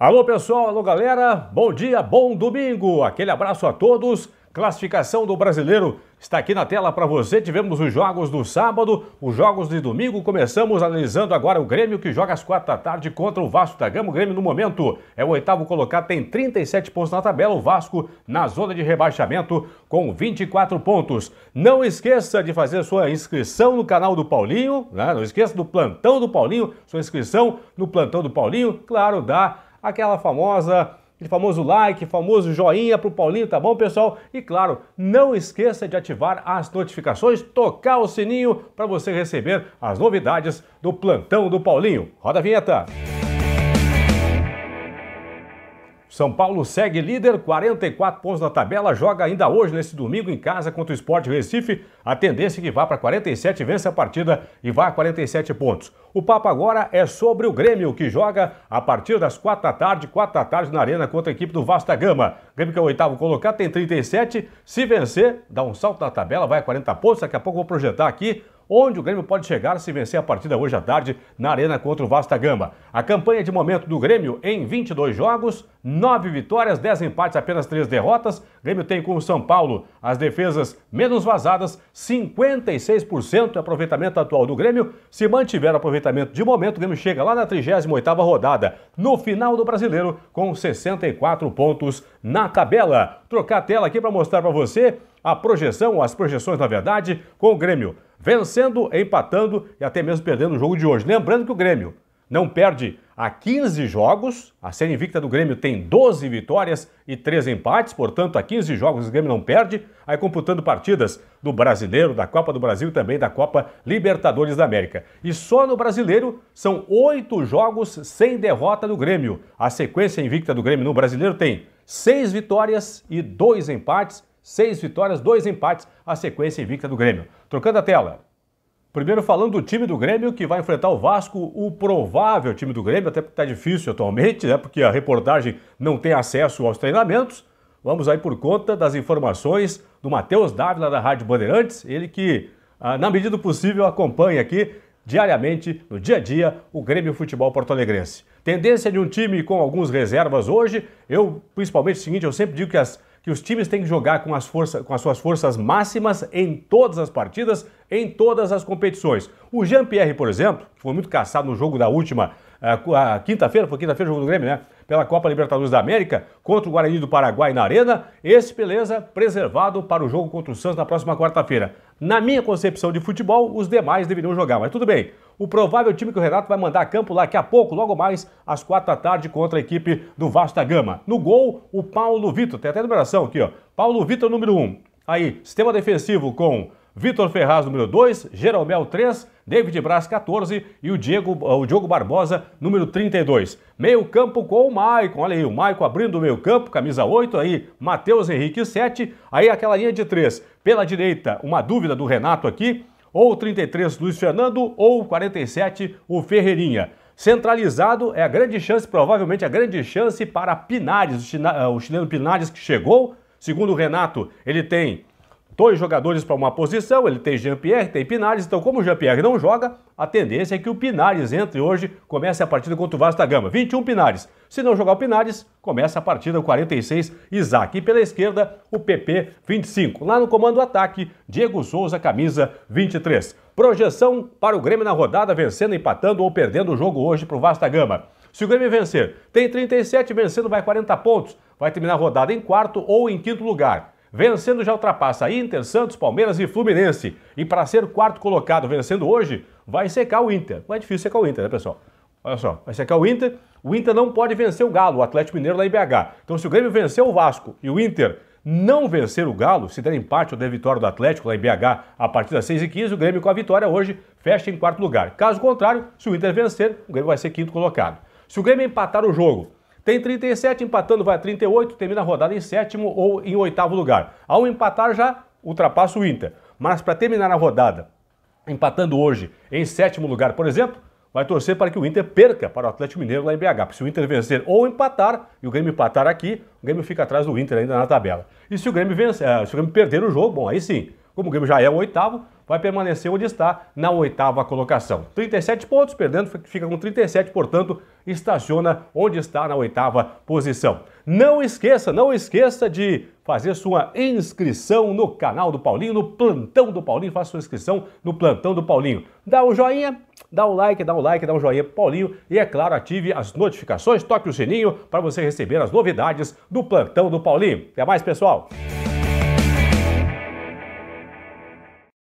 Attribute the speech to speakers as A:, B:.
A: Alô pessoal, alô galera, bom dia, bom domingo, aquele abraço a todos. Classificação do brasileiro está aqui na tela para você. Tivemos os jogos do sábado, os jogos de domingo. Começamos analisando agora o Grêmio que joga às quatro da tarde contra o Vasco da Gama. O Grêmio, no momento, é o oitavo colocado, tem 37 pontos na tabela. O Vasco na zona de rebaixamento com 24 pontos. Não esqueça de fazer sua inscrição no canal do Paulinho, né? não esqueça do plantão do Paulinho, sua inscrição no plantão do Paulinho. Claro, dá aquela famosa aquele famoso like, famoso joinha pro Paulinho, tá bom, pessoal? E claro, não esqueça de ativar as notificações, tocar o sininho para você receber as novidades do plantão do Paulinho. Roda a vinheta. São Paulo segue líder, 44 pontos na tabela, joga ainda hoje, nesse domingo, em casa contra o Esporte Recife. A tendência é que vá para 47, vence a partida e vá a 47 pontos. O papo agora é sobre o Grêmio, que joga a partir das 4 da tarde, 4 da tarde na Arena contra a equipe do Vasta Gama. O Grêmio que é o oitavo colocado, tem 37. Se vencer, dá um salto na tabela, vai a 40 pontos. Daqui a pouco vou projetar aqui onde o Grêmio pode chegar se vencer a partida hoje à tarde na Arena contra o Vasta Gama. A campanha de momento do Grêmio em 22 jogos, 9 vitórias, 10 empates, apenas 3 derrotas. O Grêmio tem com o São Paulo as defesas menos vazadas, 56% de aproveitamento atual do Grêmio. Se mantiver o aproveitamento de momento, o Grêmio chega lá na 38ª rodada, no final do Brasileiro, com 64 pontos na tabela. Trocar a tela aqui para mostrar para você a projeção, as projeções, na verdade, com o Grêmio, vencendo, empatando e até mesmo perdendo o jogo de hoje. Lembrando que o Grêmio não perde há 15 jogos, a série invicta do Grêmio tem 12 vitórias e 3 empates, portanto, há 15 jogos o Grêmio não perde, aí computando partidas do Brasileiro, da Copa do Brasil e também da Copa Libertadores da América. E só no Brasileiro são 8 jogos sem derrota do Grêmio. A sequência invicta do Grêmio no Brasileiro tem 6 vitórias e 2 empates, Seis vitórias, dois empates, a sequência invicta do Grêmio. Trocando a tela. Primeiro falando do time do Grêmio que vai enfrentar o Vasco, o provável time do Grêmio, até porque está difícil atualmente, né? Porque a reportagem não tem acesso aos treinamentos. Vamos aí por conta das informações do Matheus Dávila da Rádio Bandeirantes, ele que, ah, na medida do possível, acompanha aqui diariamente, no dia a dia, o Grêmio Futebol Porto Alegrense. Tendência de um time com alguns reservas hoje, eu principalmente é o seguinte, eu sempre digo que as que os times têm que jogar com as, força, com as suas forças máximas em todas as partidas, em todas as competições. O Jean-Pierre, por exemplo, que foi muito caçado no jogo da última eh, quinta-feira, foi quinta-feira o jogo do Grêmio, né? pela Copa Libertadores da América contra o Guarani do Paraguai na Arena. Esse Beleza preservado para o jogo contra o Santos na próxima quarta-feira. Na minha concepção de futebol, os demais deveriam jogar, mas tudo bem. O provável time que o Renato vai mandar a campo lá daqui a pouco, logo mais às quatro da tarde, contra a equipe do Vasta Gama. No gol, o Paulo Vitor, tem até numeração aqui, ó. Paulo Vitor, número um. Aí, sistema defensivo com Vitor Ferraz, número 2, Jeromel, 3, David Braz, 14 e o Diego, o Diogo Barbosa, número 32. Meio campo com o Maicon, olha aí, o Maicon abrindo o meio campo, camisa 8, aí Matheus Henrique, 7, aí aquela linha de 3. Pela direita, uma dúvida do Renato aqui, ou 33, Luiz Fernando, ou 47, o Ferreirinha. Centralizado é a grande chance, provavelmente a grande chance para Pinares, o chileno Pinares que chegou. Segundo o Renato, ele tem dois jogadores para uma posição, ele tem Jean-Pierre, tem Pinares, então como o Jean-Pierre não joga, a tendência é que o Pinares entre hoje, comece a partida contra o Vasco da Gama, 21 Pinares. Se não jogar o Pinares, começa a partida 46 Isaac. E pela esquerda, o PP 25. Lá no comando ataque, Diego Souza, camisa 23. Projeção para o Grêmio na rodada, vencendo, empatando ou perdendo o jogo hoje para o Vasco da Gama. Se o Grêmio vencer, tem 37, vencendo vai 40 pontos, vai terminar a rodada em quarto ou em quinto lugar. Vencendo já ultrapassa Inter, Santos, Palmeiras e Fluminense. E para ser quarto colocado vencendo hoje, vai secar o Inter. Não é difícil secar o Inter, né, pessoal? Olha só, vai secar o Inter. O Inter não pode vencer o Galo, o Atlético Mineiro lá em BH. Então, se o Grêmio vencer o Vasco e o Inter não vencer o Galo, se der empate ou der vitória do Atlético lá em BH a partir das 6h15, o Grêmio com a vitória hoje fecha em quarto lugar. Caso contrário, se o Inter vencer, o Grêmio vai ser quinto colocado. Se o Grêmio empatar o jogo tem 37, empatando vai a 38, termina a rodada em sétimo ou em oitavo lugar. Ao empatar já ultrapassa o Inter. Mas para terminar a rodada, empatando hoje em sétimo lugar, por exemplo, vai torcer para que o Inter perca para o Atlético Mineiro lá em BH. Se o Inter vencer ou empatar, e o Grêmio empatar aqui, o Grêmio fica atrás do Inter ainda na tabela. E se o Grêmio, vencer, eh, se o Grêmio perder o jogo, bom, aí sim, como o Grêmio já é o oitavo, vai permanecer onde está, na oitava colocação. 37 pontos, perdendo, fica com 37, portanto, estaciona onde está na oitava posição. Não esqueça, não esqueça de fazer sua inscrição no canal do Paulinho, no plantão do Paulinho, faça sua inscrição no plantão do Paulinho. Dá um joinha, dá um like, dá um like, dá um joinha pro Paulinho e é claro, ative as notificações, toque o sininho para você receber as novidades do plantão do Paulinho. Até mais, pessoal.